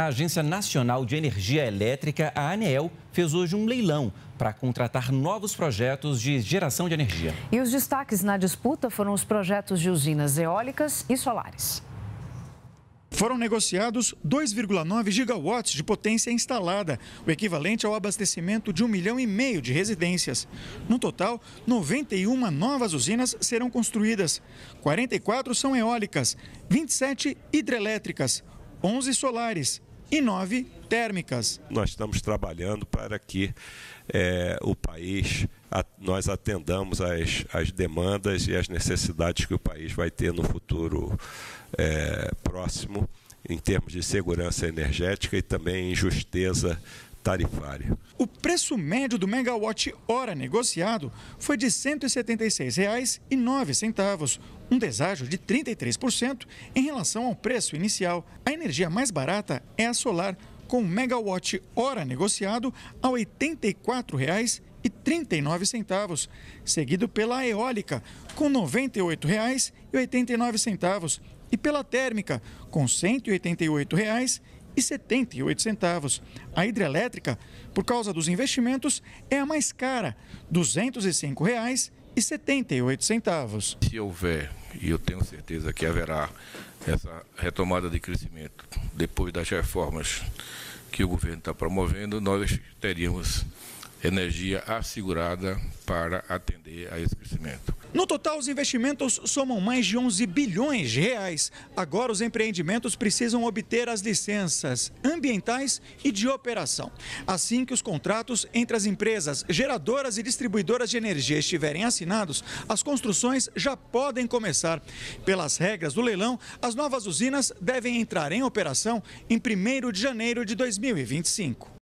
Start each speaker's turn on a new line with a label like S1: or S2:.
S1: A Agência Nacional de Energia Elétrica, a ANEEL, fez hoje um leilão para contratar novos projetos de geração de energia.
S2: E os destaques na disputa foram os projetos de usinas eólicas e solares. Foram negociados 2,9 gigawatts de potência instalada, o equivalente ao abastecimento de um milhão e meio de residências. No total, 91 novas usinas serão construídas. 44 são eólicas, 27 hidrelétricas, 11 solares, e nove
S3: térmicas. Nós estamos trabalhando para que é, o país, a, nós atendamos as, as demandas e as necessidades que o país vai ter no futuro é, próximo, em termos de segurança energética e também em justeza tarifária.
S2: O preço médio do megawatt-hora negociado foi de R$ 176,09, um deságio de 33% em relação ao preço inicial. A energia mais barata é a solar, com megawatt-hora negociado a R$ 84,00 e 39 centavos, seguido pela eólica com R$ 98,89 e pela térmica com R$ 188,00 e 78 centavos. A hidrelétrica, por causa dos investimentos, é a mais cara, R$ 205,78. Reais e centavos.
S1: Se houver, e eu tenho certeza que haverá essa retomada de crescimento depois das reformas que o governo está promovendo, nós teríamos energia assegurada para atender a esse crescimento.
S2: No total, os investimentos somam mais de 11 bilhões de reais. Agora, os empreendimentos precisam obter as licenças ambientais e de operação. Assim que os contratos entre as empresas geradoras e distribuidoras de energia estiverem assinados, as construções já podem começar. Pelas regras do leilão, as novas usinas devem entrar em operação em 1 de janeiro de 2025.